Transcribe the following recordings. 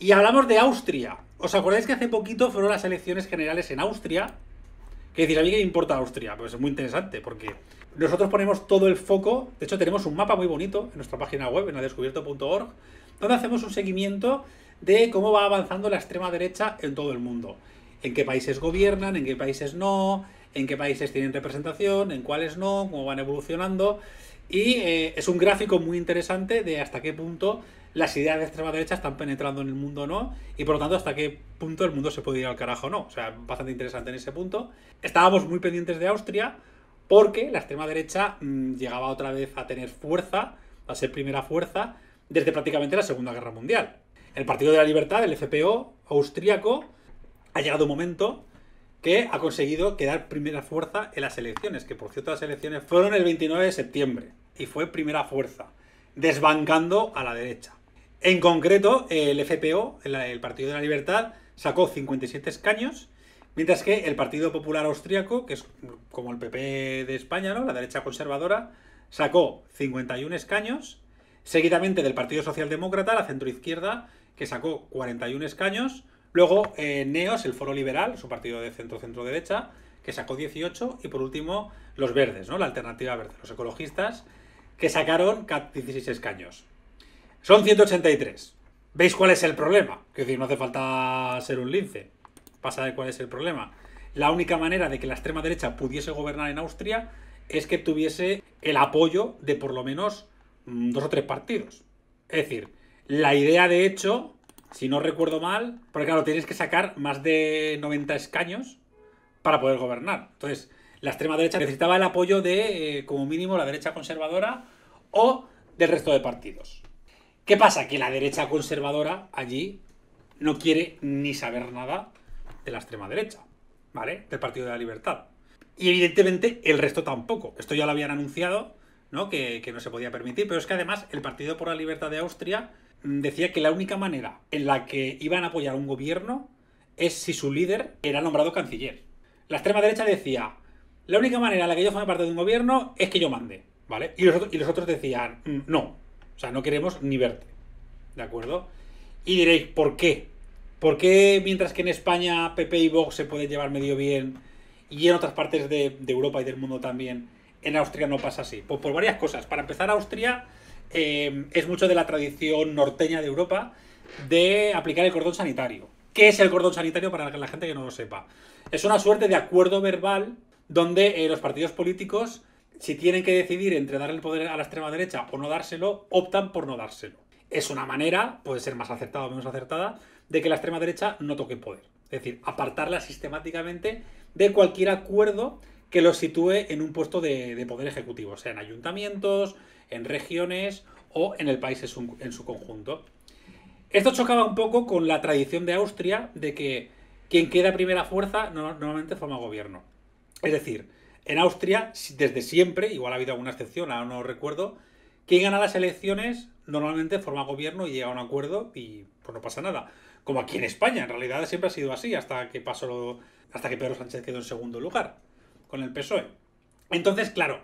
Y hablamos de Austria. ¿Os acordáis que hace poquito fueron las elecciones generales en Austria? Que decir, a mí que me importa Austria. Pues es muy interesante porque nosotros ponemos todo el foco. De hecho, tenemos un mapa muy bonito en nuestra página web, en adescubierto.org, donde hacemos un seguimiento de cómo va avanzando la extrema derecha en todo el mundo. En qué países gobiernan, en qué países no, en qué países tienen representación, en cuáles no, cómo van evolucionando. Y eh, es un gráfico muy interesante de hasta qué punto las ideas de extrema derecha están penetrando en el mundo o no, y por lo tanto hasta qué punto el mundo se puede ir al carajo o no. O sea, bastante interesante en ese punto. Estábamos muy pendientes de Austria porque la extrema derecha mm, llegaba otra vez a tener fuerza, a ser primera fuerza, desde prácticamente la Segunda Guerra Mundial. El Partido de la Libertad, el FPO austríaco, ha llegado un momento que ha conseguido quedar primera fuerza en las elecciones, que por cierto las elecciones fueron el 29 de septiembre y fue primera fuerza, desbancando a la derecha. En concreto, el FPO, el Partido de la Libertad, sacó 57 escaños, mientras que el Partido Popular Austriaco, que es como el PP de España, ¿no? la derecha conservadora, sacó 51 escaños, seguidamente del Partido Socialdemócrata, la centroizquierda, que sacó 41 escaños, Luego, eh, Neos, el Foro Liberal, su partido de centro-centro-derecha, que sacó 18. Y por último, los verdes, ¿no? La alternativa verde, los ecologistas, que sacaron 16 escaños. Son 183. ¿Veis cuál es el problema? Que decir, no hace falta ser un lince Pasa de cuál es el problema. La única manera de que la extrema derecha pudiese gobernar en Austria es que tuviese el apoyo de por lo menos mm, dos o tres partidos. Es decir, la idea de hecho si no recuerdo mal, porque claro, tienes que sacar más de 90 escaños para poder gobernar. Entonces, la extrema derecha necesitaba el apoyo de, eh, como mínimo, la derecha conservadora o del resto de partidos. ¿Qué pasa? Que la derecha conservadora allí no quiere ni saber nada de la extrema derecha, ¿vale? Del Partido de la Libertad. Y evidentemente el resto tampoco. Esto ya lo habían anunciado, ¿no? Que, que no se podía permitir, pero es que además el Partido por la Libertad de Austria decía que la única manera en la que iban a apoyar un gobierno es si su líder era nombrado canciller. La extrema derecha decía, la única manera en la que yo forme parte de un gobierno es que yo mande, ¿vale? Y los, otros, decían, mm, no, o sea, no queremos ni verte, ¿de acuerdo? Y diréis, ¿por qué? ¿Por qué mientras que en España PP y Vox se pueden llevar medio bien y en otras partes de, de Europa y del mundo también, en Austria no pasa así? Pues por varias cosas. Para empezar, Austria Em, es mucho de la tradición norteña de Europa de aplicar el cordón sanitario. ¿Qué es el cordón sanitario para la gente que no lo sepa? Es una suerte de acuerdo verbal donde eh, los partidos políticos, si tienen que decidir entre darle el poder a la extrema derecha o no dárselo, optan por no dárselo. Es una manera, puede ser más acertada o menos acertada, de que la extrema derecha no toque poder. Es decir, apartarla sistemáticamente de cualquier acuerdo que lo sitúe en un puesto de, poder ejecutivo, sea en ayuntamientos, en regiones o en el país en su conjunto. Esto chocaba un poco con la tradición de Austria de que quien queda primera fuerza normalmente forma gobierno. Es decir, en Austria, desde siempre, igual ha habido alguna excepción, ahora no recuerdo, quien gana las elecciones normalmente forma gobierno y llega a un acuerdo y pues no pasa nada. Como aquí en España, en realidad siempre ha sido así, hasta que pasó hasta que Pedro Sánchez quedó en segundo lugar con el PSOE. Entonces, claro,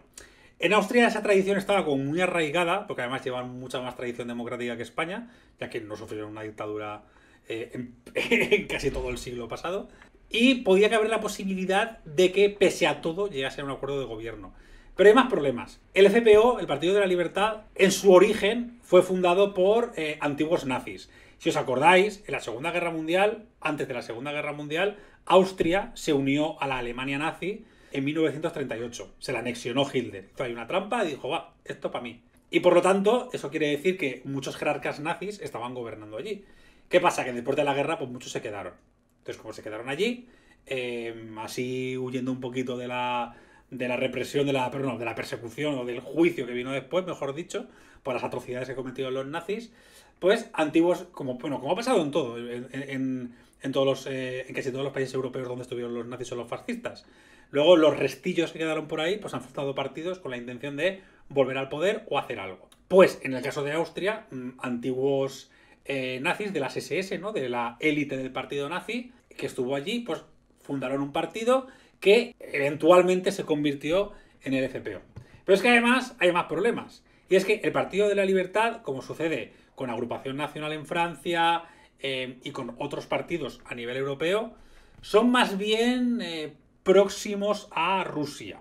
en Austria esa tradición estaba como muy arraigada, porque además llevan mucha más tradición democrática que España, ya que no sufrieron una dictadura eh, en, casi todo el siglo pasado. Y podía caber la posibilidad de que, pese a todo, llegase a un acuerdo de gobierno. Pero hay más problemas. El FPO, el Partido de la Libertad, en su origen fue fundado por eh, antiguos nazis. Si os acordáis, en la Segunda Guerra Mundial, antes de la Segunda Guerra Mundial, Austria se unió a la Alemania nazi en 1938. Se la anexionó Hitler. Hizo una trampa y dijo, va, esto para mí. Y por lo tanto, eso quiere decir que muchos jerarcas nazis estaban gobernando allí. ¿Qué pasa? Que después de la guerra, pues muchos se quedaron. Entonces, como se quedaron allí, em, así huyendo un poquito de la, de la represión, de la, perdón, de la persecución o del juicio que vino después, mejor dicho, por las atrocidades que cometieron los nazis, pues antiguos, como, bueno, como ha pasado en todo, en, en, todos los, eh, en casi todos los países europeos donde estuvieron los nazis o los fascistas, Luego los restillos que quedaron por ahí pues han faltado partidos con la intención de volver al poder o hacer algo. Pues en el caso de Austria, mm, antiguos eh, nazis de las SS, ¿no? de la élite del partido nazi que estuvo allí, pues fundaron un partido que eventualmente se convirtió en el FPO. Pero es que además hay más problemas. Y es que el Partido de la Libertad, como sucede con Agrupación Nacional en Francia eh, y con otros partidos a nivel europeo, son más bien eh, próximos a Rusia.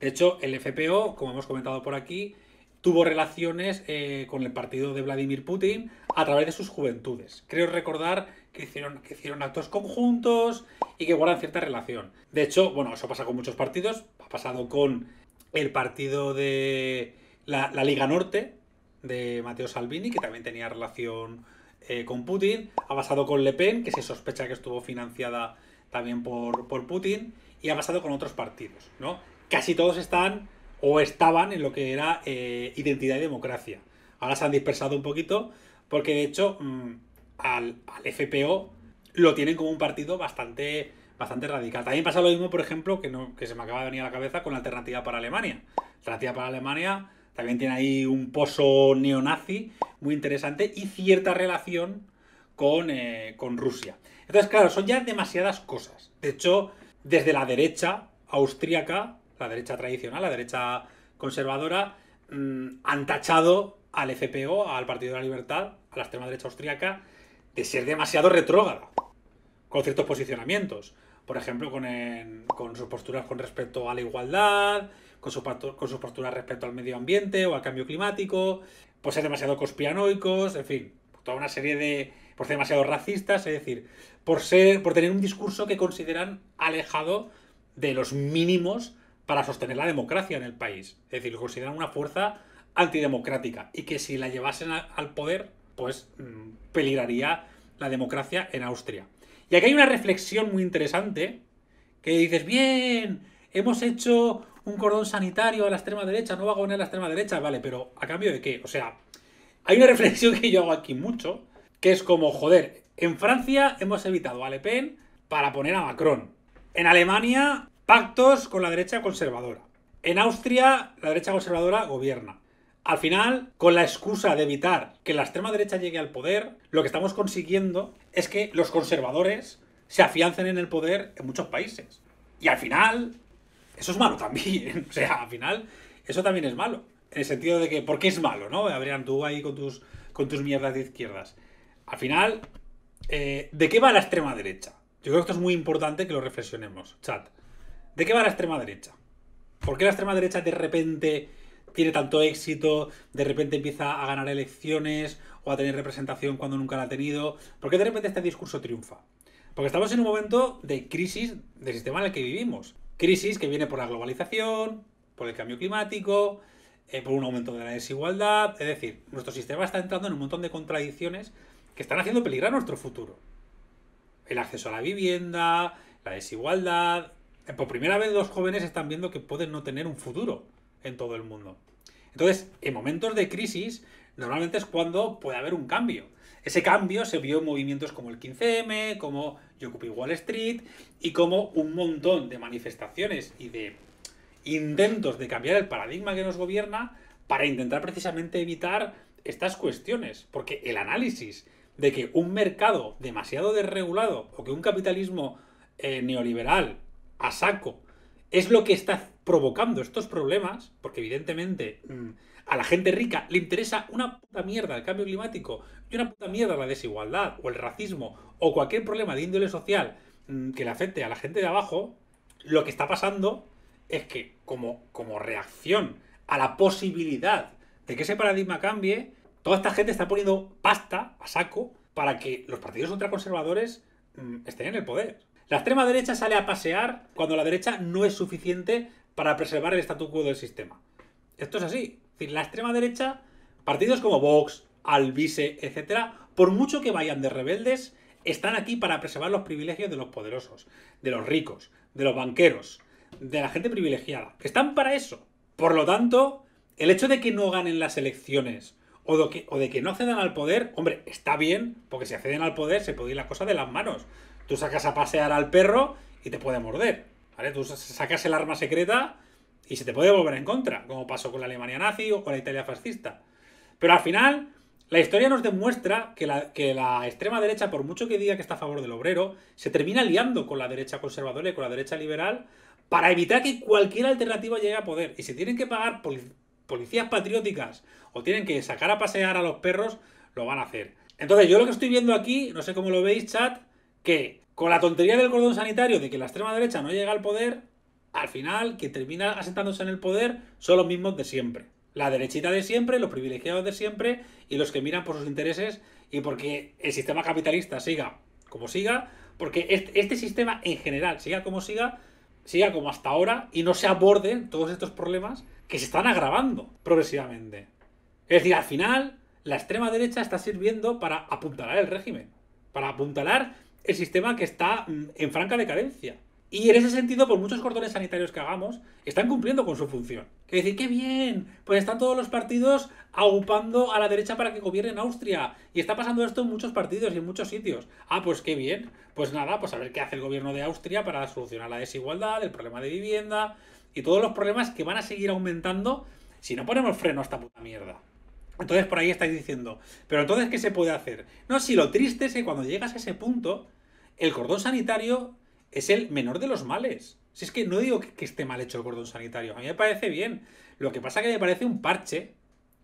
De hecho, el FPO, como hemos comentado por aquí, tuvo relaciones eh, con el partido de Vladimir Putin a través de sus juventudes. Creo recordar que hicieron, que hicieron actos conjuntos y que guardan cierta relación. De hecho, bueno, eso pasa con muchos partidos. Ha pasado con el partido de la, Liga Norte de Matteo Salvini, que también tenía relación eh, con Putin. Ha pasado con Le Pen, que se sospecha que estuvo financiada también por, por Putin y ha pasado con otros partidos, ¿no? Casi todos están o estaban en lo que era eh, identidad y democracia. Ahora se han dispersado un poquito porque de hecho mm, al, FPO lo tienen como un partido bastante, bastante radical. También pasa lo mismo, por ejemplo, que, no, que se me acaba de venir a la cabeza con la Alternativa para Alemania. Alternativa para Alemania también tiene ahí un pozo neonazi muy interesante y cierta relación con, eh, con Rusia. Entonces, claro, son ya demasiadas cosas. De hecho, desde la derecha austríaca, la derecha tradicional, la derecha conservadora, mm, han tachado al FPO, al Partido de la Libertad, a la extrema derecha austríaca, de ser demasiado retrógrada con ciertos posicionamientos. Por ejemplo, con, sus posturas con respecto a la igualdad, con, su, con sus posturas respecto al medio ambiente o al cambio climático, pues ser demasiado cospianoicos, en fin, toda una serie de, por ser demasiado racistas, es decir, por, ser, por tener un discurso que consideran alejado de los mínimos para sostener la democracia en el país. Es decir, lo consideran una fuerza antidemocrática y que si la llevasen al poder, pues mm, peligraría la democracia en Austria. Y aquí hay una reflexión muy interesante que dices, bien, hemos hecho un cordón sanitario a la extrema derecha, no va a gobernar la extrema derecha, vale, pero ¿a cambio de qué? O sea, hay una reflexión que yo hago aquí mucho, que es como, joder, en Francia hemos evitado a Le Pen para poner a Macron. En Alemania, pactos con la derecha conservadora. En Austria, la derecha conservadora gobierna. Al final, con la excusa de evitar que la extrema derecha llegue al poder, lo que estamos consiguiendo es que los conservadores se afiancen en el poder en muchos países. Y al final, eso es malo también. O sea, al final, eso también es malo. En el sentido de que, ¿por qué es malo, no? Adrián, tú ahí con tus, con tus mierdas de izquierdas. Al final, eh, ¿de qué va la extrema derecha? Yo creo que esto es muy importante que lo reflexionemos, chat. ¿De qué va la extrema derecha? ¿Por qué la extrema derecha de repente tiene tanto éxito, de repente empieza a ganar elecciones o a tener representación cuando nunca la ha tenido? ¿Por qué de repente este discurso triunfa? Porque estamos en un momento de crisis del sistema en el que vivimos. Crisis que viene por la globalización, por el cambio climático, eh, por un aumento de la desigualdad. Es decir, nuestro sistema está entrando en un montón de contradicciones que están haciendo peligrar nuestro futuro. El acceso a la vivienda, la desigualdad. Por primera vez los jóvenes están viendo que pueden no tener un futuro en todo el mundo. Entonces, en momentos de crisis, normalmente es cuando puede haber un cambio. Ese cambio se vio en movimientos como el 15M, como Yo Wall Street y como un montón de manifestaciones y de intentos de cambiar el paradigma que nos gobierna para intentar precisamente evitar estas cuestiones. Porque el análisis de que un mercado demasiado desregulado o que un capitalismo eh, neoliberal a saco es lo que está provocando estos problemas, porque evidentemente mm, a la gente rica le interesa una puta mierda el cambio climático y una puta mierda la desigualdad o el racismo o cualquier problema de índole social mm, que le afecte a la gente de abajo, lo que está pasando es que como, como reacción a la posibilidad de que ese paradigma cambie, toda esta gente está poniendo pasta a saco para que los partidos ultraconservadores mm, estén en el poder. La extrema derecha sale a pasear cuando la derecha no es suficiente para preservar el statu quo del sistema. Esto es así. la extrema derecha, partidos como Vox, Albise, etc., por mucho que vayan de rebeldes, están aquí para preservar los privilegios de los poderosos, de los ricos, de los banqueros, de la gente privilegiada. Están para eso. Por lo tanto, el hecho de que no ganen las elecciones o de, que, o de que no accedan al poder, hombre, está bien, porque si acceden al poder se puede ir la cosa de las manos. Tú sacas a pasear al perro y te puede morder, ¿vale? Tú sacas el arma secreta y se te puede volver en contra, como pasó con la Alemania nazi o con la Italia fascista. Pero al final, la historia nos demuestra que la, extrema derecha, por mucho que diga que está a favor del obrero, se termina liando con la derecha conservadora y con la derecha liberal para evitar que cualquier alternativa llegue a poder. Y se tienen que pagar policías patrióticas o tienen que sacar a pasear a los perros, lo van a hacer. Entonces, yo lo que estoy viendo aquí, no sé cómo lo veis, chat, que con la tontería del cordón sanitario de que la extrema derecha no llega al poder, al final, que termina asentándose en el poder son los mismos de siempre. La derechita de siempre, los privilegiados de siempre y los que miran por sus intereses y porque el sistema capitalista siga como siga, porque este, este sistema en general siga como siga, siga como hasta ahora y no se aborden todos estos problemas que se están agravando progresivamente. Es decir, al final, la extrema derecha está sirviendo para apuntalar el régimen, para apuntalar el sistema que está mm, en franca decadencia. Y en ese sentido, por muchos cordones sanitarios que hagamos, están cumpliendo con su función. es decir, qué bien, pues están todos los partidos agupando a la derecha para que en Austria. Y está pasando esto en muchos partidos y en muchos sitios. Ah, pues qué bien. Pues nada, pues a ver qué hace el gobierno de Austria para solucionar la desigualdad, el problema de vivienda, y todos los problemas que van a seguir aumentando si no ponemos freno a esta puta mierda. Entonces por ahí estáis diciendo, pero entonces ¿qué se puede hacer? No, si lo triste es que cuando llegas a ese punto, el cordón sanitario es el menor de los males. Si es que no digo que, esté mal hecho el cordón sanitario, a mí me parece bien. Lo que pasa es que me parece un parche.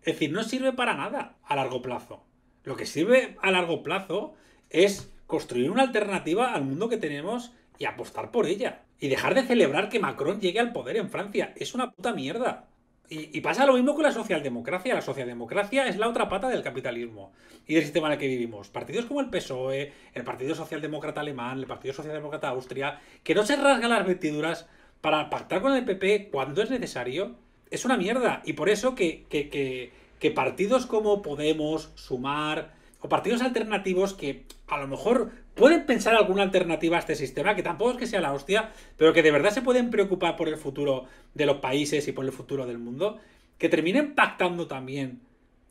Es decir, no sirve para nada a largo plazo. Lo que sirve a largo plazo es construir una alternativa al mundo que tenemos y apostar por ella y dejar de celebrar que Macron llegue al poder en Francia. Es una puta mierda. Y, pasa lo mismo con la socialdemocracia. La socialdemocracia es la otra pata del capitalismo y del sistema en el que vivimos. Partidos como el PSOE, el Partido Socialdemócrata Alemán, el Partido Socialdemócrata Austria, que no se rasgan las vestiduras para pactar con el PP cuando es necesario, es una mierda. Y por eso que partidos como Podemos, Sumar, o partidos alternativos que a lo mejor pueden pensar alguna alternativa a este sistema, que tampoco es que sea la hostia, pero que de verdad se pueden preocupar por el futuro de los países y por el futuro del mundo, que terminen pactando también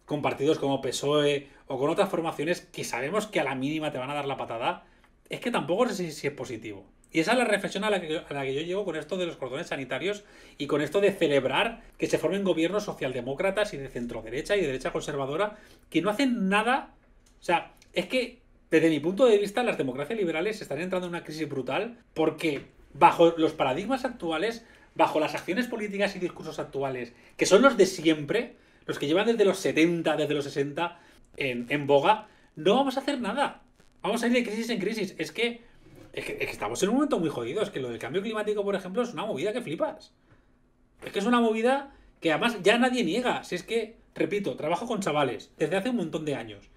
con partidos como PSOE o con otras formaciones que sabemos que a la mínima te van a dar la patada, es que tampoco sé si, es positivo. Y esa es la reflexión a la, que, yo llego con esto de los cordones sanitarios y con esto de celebrar que se formen gobiernos socialdemócratas y de centro derecha y de derecha conservadora que no hacen nada. O sea, es que desde mi punto de vista, las democracias liberales están entrando en una crisis brutal porque bajo los paradigmas actuales, bajo las acciones políticas y discursos actuales, que son los de siempre, los que llevan desde los 70, desde los 60 en, boga, no vamos a hacer nada. Vamos a ir de crisis en crisis. Es que, es que estamos en un momento muy jodido. Es que lo del cambio climático, por ejemplo, es una movida que flipas. Es que es una movida que además ya nadie niega. Si es que, repito, trabajo con chavales desde hace un montón de años.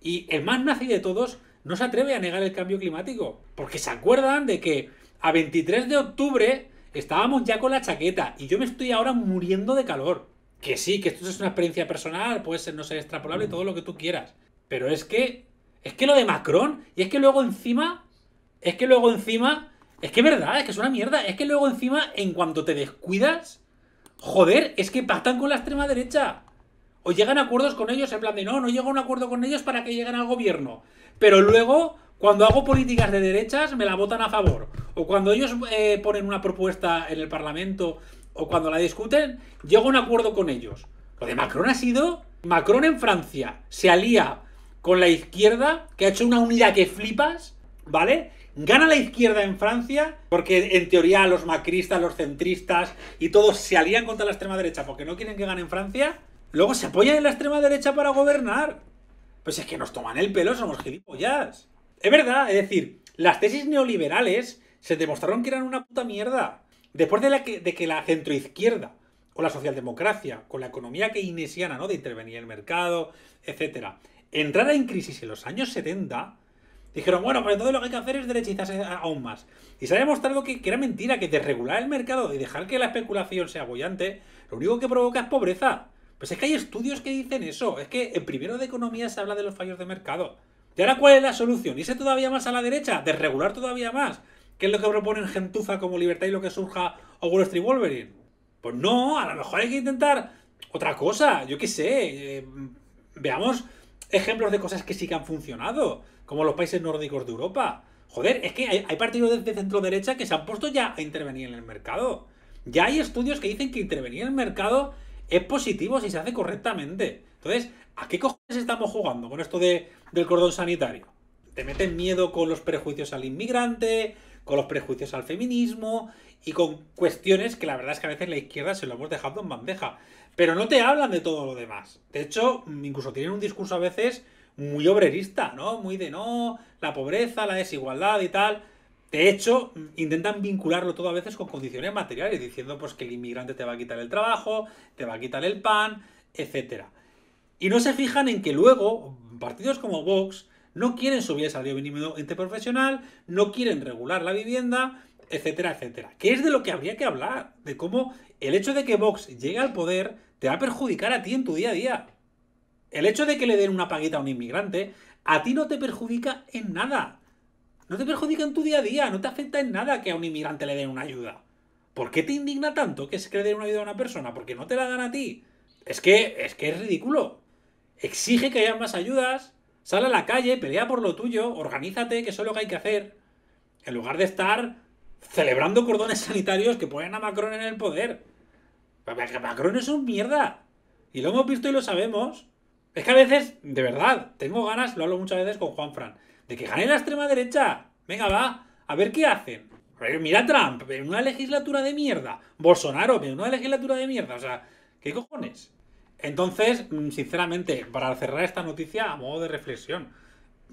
Y el más nazi de todos no se atreve a negar el cambio climático, porque se acuerdan de que a 23 de octubre estábamos ya con la chaqueta y yo me estoy ahora muriendo de calor. Que sí, que esto es una experiencia personal, puede ser, no ser extrapolable, mm. todo lo que tú quieras. Pero es que, es que lo de Macron, y es que luego encima, es que luego encima, es que es verdad, es que es una mierda, es que luego encima, en cuanto te descuidas, joder, es que pactan con la extrema derecha o llegan acuerdos con ellos en plan de no, no llego a un acuerdo con ellos para que lleguen al gobierno. Pero luego, cuando hago políticas de derechas, me la votan a favor. O cuando ellos eh, ponen una propuesta en el Parlamento o cuando la discuten, llego a un acuerdo con ellos. Lo de Macron ha sido. Macron en Francia se alía con la izquierda, que ha hecho una unidad que flipas, ¿vale? Gana la izquierda en Francia, porque en teoría los macristas, los centristas y todos se alían contra la extrema derecha porque no quieren que gane en Francia. Luego se apoyan en la extrema derecha para gobernar. Pues es que nos toman el pelo, somos gilipollas. Es verdad, es decir, las tesis neoliberales se demostraron que eran una puta mierda. Después de, la que, de que la centroizquierda o la socialdemocracia, con la economía keynesiana, ¿no? De intervenir en el mercado, etcétera, entrara en crisis en los años 70, dijeron, bueno, pues entonces lo que hay que hacer es derechizarse aún más. Y se ha demostrado que, era mentira, que desregular el mercado y dejar que la especulación sea bollante, lo único que provoca es pobreza. Pues es que hay estudios que dicen eso. Es que en primero de economía se habla de los fallos de mercado. ¿Y ahora cuál es la solución? ¿Irse todavía más a la derecha? ¿Desregular todavía más? ¿Qué es lo que proponen Gentuza como libertad y lo que surja o Wall Street Wolverine? Pues no, a lo mejor hay que intentar otra cosa, yo qué sé. Eh, veamos ejemplos de cosas que sí que han funcionado, como los países nórdicos de Europa. Joder, es que hay, hay partidos de centro derecha que se han puesto ya a intervenir en el mercado. Ya hay estudios que dicen que intervenir en el mercado es positivo si se hace correctamente. Entonces, ¿a qué cojones estamos jugando con esto del cordón sanitario? Te meten miedo con los prejuicios al inmigrante, con los prejuicios al feminismo y con cuestiones que la verdad es que a veces la izquierda se lo hemos dejado en bandeja. Pero no te hablan de todo lo demás. De hecho, incluso tienen un discurso a veces muy obrerista, ¿no? Muy de no, la pobreza, la desigualdad y tal. De hecho, intentan vincularlo todo a veces con condiciones materiales, diciendo pues que el inmigrante te va a quitar el trabajo, te va a quitar el pan, etc. Y no se fijan en que luego partidos como Vox no quieren subir el salario mínimo interprofesional, no quieren regular la vivienda, etcétera, etcétera. Que es de lo que habría que hablar, de cómo el hecho de que Vox llegue al poder te va a perjudicar a ti en tu día a día. El hecho de que le den una paguita a un inmigrante, a ti no te perjudica en nada. No te perjudica en tu día a día, no te afecta en nada que a un inmigrante le den una ayuda. ¿Por qué te indigna tanto que se le den una ayuda a una persona? Porque no te la dan a ti. Es que es, que es ridículo. Exige que haya más ayudas, sal a la calle, pelea por lo tuyo, organízate, que eso es lo que hay que hacer. En lugar de estar celebrando cordones sanitarios que ponen a Macron en el poder. Macron es un mierda. Y lo hemos visto y lo sabemos. Es que a veces, de verdad, tengo ganas, lo hablo muchas veces con Juan Fran de que en la extrema derecha. Venga, va, a ver qué hacen. Mira Trump, en una legislatura de mierda. Bolsonaro, en una legislatura de mierda. O sea, ¿qué cojones? Entonces, mm, sinceramente, para cerrar esta noticia a modo de reflexión,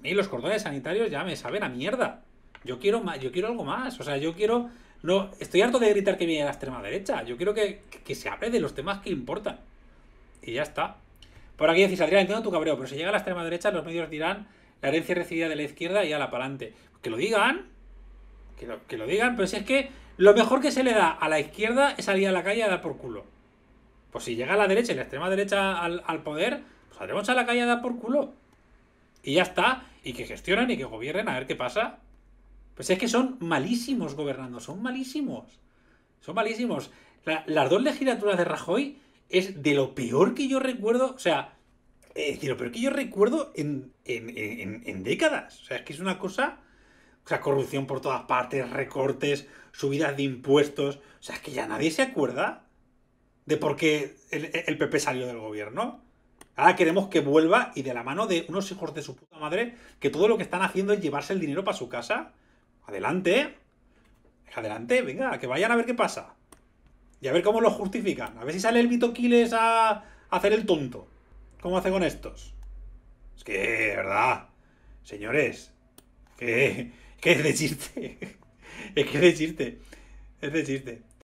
y los cordones sanitarios ya me saben a mierda. Yo quiero más, yo quiero algo más. O sea, yo quiero. No, estoy harto de gritar que viene la extrema derecha. Yo quiero que, se hable de los temas que importan. Y ya está. Por aquí decís, Adrián, entiendo tu cabreo, pero si llega la extrema derecha, los medios dirán la herencia recibida de la izquierda y a la palante. Que lo digan. Que lo, digan, pero si es que lo mejor que se le da a la izquierda es salir a la calle a dar por culo. Pues si llega a la derecha y la extrema derecha al, poder, pues saldremos a la calle a dar por culo. Y ya está. Y que gestionan y que gobiernen a ver qué pasa. Pues es que son malísimos gobernando, son malísimos. Son malísimos. las dos legislaturas de Rajoy es de lo peor que yo recuerdo. O sea, eh, pero, es que yo recuerdo en, décadas. O sea, es que es una cosa. O sea, corrupción por todas partes, recortes, subidas de impuestos. O sea, es que ya nadie se acuerda de por qué el, PP salió del gobierno. Ahora queremos que vuelva y de la mano de unos hijos de su puta madre que todo lo que están haciendo es llevarse el dinero para su casa. Adelante, ¿eh? Adelante, venga, que vayan a ver qué pasa. Y a ver cómo lo justifican. A ver si sale el Vito Quiles a hacer el tonto. ¿Cómo hace con estos? Es que, verdad, señores, qué, qué es de chiste. es que es de chiste. Es de chiste.